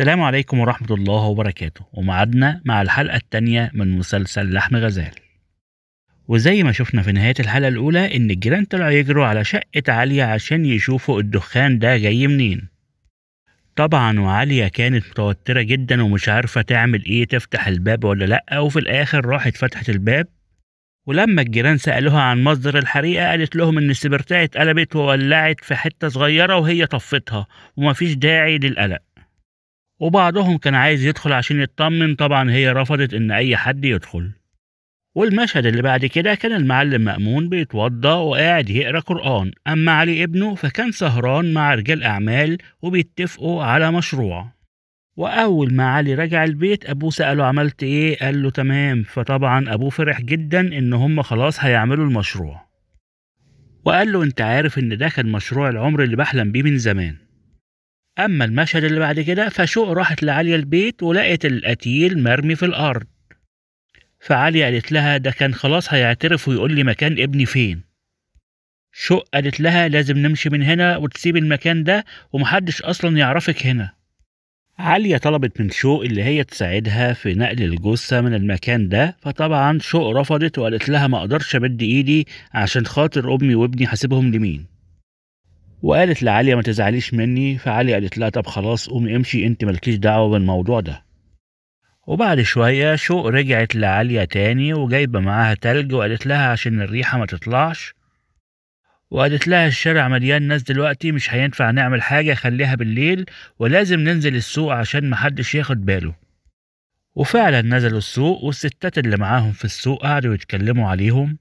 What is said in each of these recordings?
السلام عليكم ورحمة الله وبركاته ومعدنا مع الحلقة التانية من مسلسل لحم غزال وزي ما شفنا في نهاية الحلقة الأولى إن الجيران طلعوا يجروا على شقة عليا عشان يشوفوا الدخان ده جاي منين طبعا وعالية كانت متوترة جدا ومش عارفة تعمل إيه تفتح الباب ولا لأ وفي الآخر راحت فتحت الباب ولما الجيران سألوها عن مصدر الحريقة قالت لهم إن السبرتاية اتقلبت وولعت في حتة صغيرة وهي طفتها ومفيش داعي للقلق وبعضهم كان عايز يدخل عشان يطمن طبعا هي رفضت إن أي حد يدخل والمشهد اللي بعد كده كان المعلم مأمون بيتوضى وقاعد يقرأ قرآن أما علي ابنه فكان سهران مع رجال أعمال وبيتفقوا على مشروع وأول ما علي رجع البيت أبوه سأله عملت إيه قال له تمام فطبعا أبوه فرح جدا إن هم خلاص هيعملوا المشروع وقال له أنت عارف إن ده كان مشروع العمر اللي بحلم بيه من زمان أما المشهد اللي بعد كده فشوق راحت لعليا البيت ولقت القتيل مرمي في الأرض فعليا قالت لها ده كان خلاص هيعترف ويقول لي مكان ابني فين شوق قالت لها لازم نمشي من هنا وتسيب المكان ده ومحدش أصلا يعرفك هنا عليا طلبت من شوق اللي هي تساعدها في نقل الجثة من المكان ده فطبعا شوق رفضت وقالت لها ما اقدرش امد ايدي عشان خاطر امي وابني هسيبهم لمين وقالت لعالية ما تزعليش مني فعالية قالت لها طب خلاص قومي امشي انت مالكيش دعوة بالموضوع ده وبعد شوية شوق رجعت لعالية تاني وجايبة معاها تلج وقالت لها عشان الريحة ما تطلعش وقالت لها الشارع مليان ناس دلوقتي مش هينفع نعمل حاجة خليها بالليل ولازم ننزل السوق عشان محدش ياخد باله وفعلا نزلوا السوق والستات اللي معاهم في السوق قعدوا يتكلموا عليهم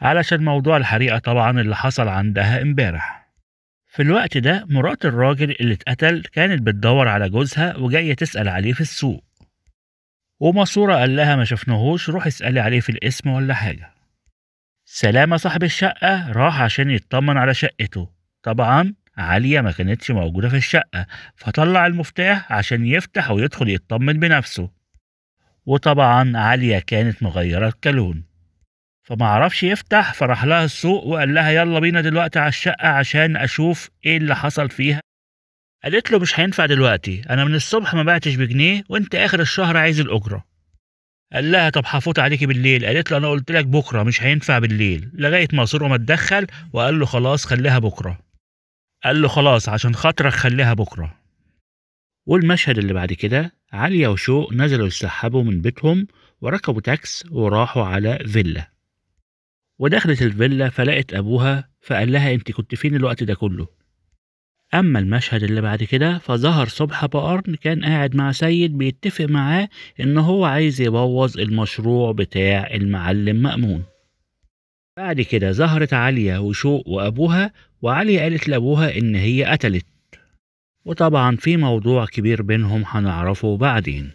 علشان موضوع الحريقة طبعا اللي حصل عندها امبارح في الوقت ده مرات الراجل اللي اتقتل كانت بتدور على جوزها وجاية تسأل عليه في السوق وماسورة قال لها ما شفناهوش روح اسألي عليه في الاسم ولا حاجة سلامة صاحب الشقة راح عشان يطمن على شقته طبعا عالية ما كانتش موجودة في الشقة فطلع المفتاح عشان يفتح ويدخل يطمن بنفسه وطبعا عالية كانت مغيرة الكالون فما عرفش يفتح فراح لها السوق وقال لها يلا بينا دلوقتي على الشقة عشان أشوف إيه اللي حصل فيها قالت له مش هينفع دلوقتي أنا من الصبح ما بعتش بجنيه وأنت آخر الشهر عايز الأجرة قال لها طب هفوت عليكي بالليل قالت له أنا قلت لك بكرة مش هينفع بالليل لغاية ما ما اتدخل وقال له خلاص خليها بكرة قال له خلاص عشان خاطرك خليها بكرة والمشهد اللي بعد كده عليا وشوق نزلوا يسحبوا من بيتهم وركبوا تاكس وراحوا على فيلا ودخلت الفيلا فلقت أبوها فقال لها أنت كنت فين الوقت ده كله أما المشهد اللي بعد كده فظهر صبح بقرن كان قاعد مع سيد بيتفق معاه إن هو عايز يبوظ المشروع بتاع المعلم مأمون بعد كده ظهرت عليا وشوق وأبوها وعليا قالت لأبوها إن هي قتلت وطبعا في موضوع كبير بينهم هنعرفه بعدين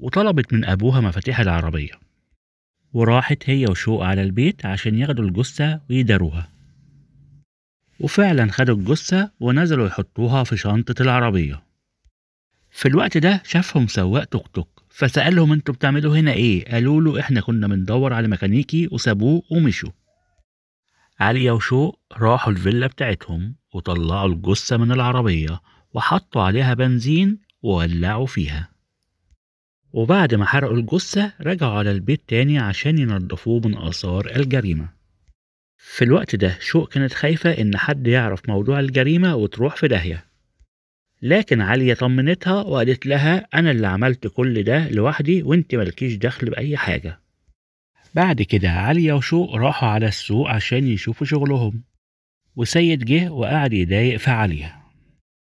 وطلبت من أبوها مفاتيح العربية وراحت هي وشوق على البيت عشان ياخدوا الجثة ويداروها وفعلا خدوا الجثة ونزلوا يحطوها في شنطة العربية في الوقت ده شافهم سواق توك توك فسألهم انتوا بتعملوا هنا ايه قالوا له احنا كنا بندور على ميكانيكي وسابوه ومشوا عليا وشوق راحوا الفيلا بتاعتهم وطلعوا الجثة من العربية وحطوا عليها بنزين وولعوا فيها وبعد ما حرقوا الجثة رجعوا على البيت تاني عشان ينضفوه من آثار الجريمة في الوقت ده شوق كانت خايفة إن حد يعرف موضوع الجريمة وتروح في داهية لكن عليا طمنتها وقالت لها أنا اللي عملت كل ده لوحدي وانت مالكيش دخل بأي حاجة بعد كده عليا وشوق راحوا على السوق عشان يشوفوا شغلهم وسيد جه وقعد يضايق في عليا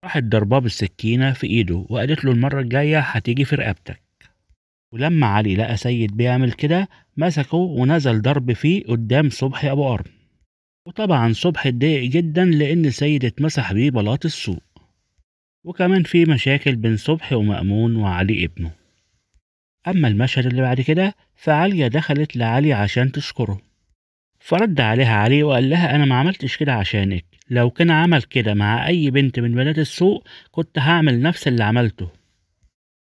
راحت ضرباه بالسكينة في إيده وقالت له المرة الجاية هتيجي في رقبتك ولما علي لقى سيد بيعمل كده مسكه ونزل ضرب فيه قدام صبحي أبو أرم وطبعا صبحي اتضايق جدا لأن سيد اتمسح بيه بلاط السوق وكمان في مشاكل بين صبحي ومأمون وعلي ابنه أما المشهد اللي بعد كده فعليا دخلت لعلي عشان تشكره فرد عليها علي وقال لها أنا ما عملتش كده عشانك لو كان عمل كده مع أي بنت من بنات السوق كنت هعمل نفس اللي عملته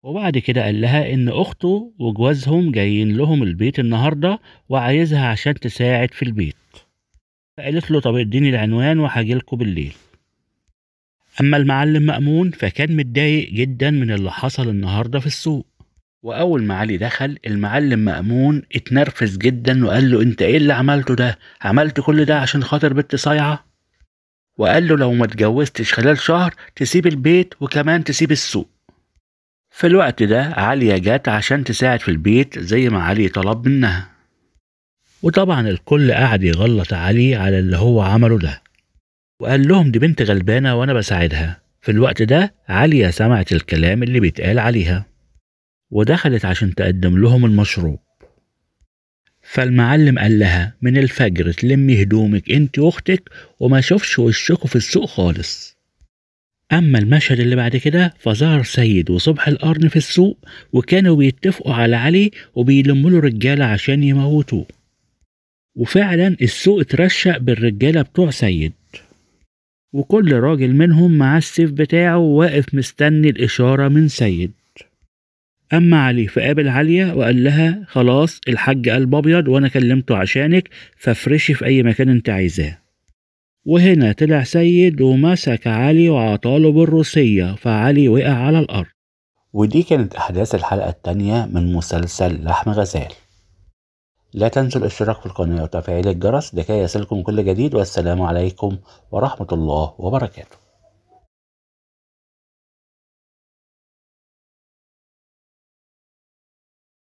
وبعد كده قال لها إن أخته وجوازهم جايين لهم البيت النهاردة وعايزها عشان تساعد في البيت فقالت له طب اديني العنوان وهجيلكوا بالليل أما المعلم مأمون فكان متضايق جدا من اللي حصل النهاردة في السوق وأول ما علي دخل المعلم مأمون اتنرفز جدا وقال له أنت إيه اللي عملته ده؟ عملت كل ده عشان خاطر بنت صايعة؟ وقال له لو ما اتجوزتش خلال شهر تسيب البيت وكمان تسيب السوق في الوقت ده عليا جت عشان تساعد في البيت زي ما علي طلب منها وطبعا الكل قعد يغلط علي على اللي هو عمله ده وقال لهم دي بنت غلبانة وأنا بساعدها في الوقت ده عليا سمعت الكلام اللي بيتقال عليها ودخلت عشان تقدم لهم المشروب فالمعلم قال لها من الفجر تلمي هدومك انت واختك وما شوفش وشكوا في السوق خالص أما المشهد اللي بعد كده فظهر سيد وصبح القرن في السوق وكانوا بيتفقوا على علي وبيلموا له رجالة عشان يموتوه وفعلا السوق اترشق بالرجالة بتوع سيد وكل راجل منهم مع السيف بتاعه واقف مستني الإشارة من سيد أما علي فقابل عليا وقال لها خلاص الحاج قلب أبيض وأنا كلمته عشانك فافرشي في أي مكان أنت عايزاه وهنا طلع سيد ومسك علي وعطاله بالروسية فعلي وقع على الأرض ودي كانت أحداث الحلقة التانية من مسلسل لحم غزال لا تنسوا الاشتراك في القناة وتفعيل الجرس لكي يصلكم كل جديد والسلام عليكم ورحمة الله وبركاته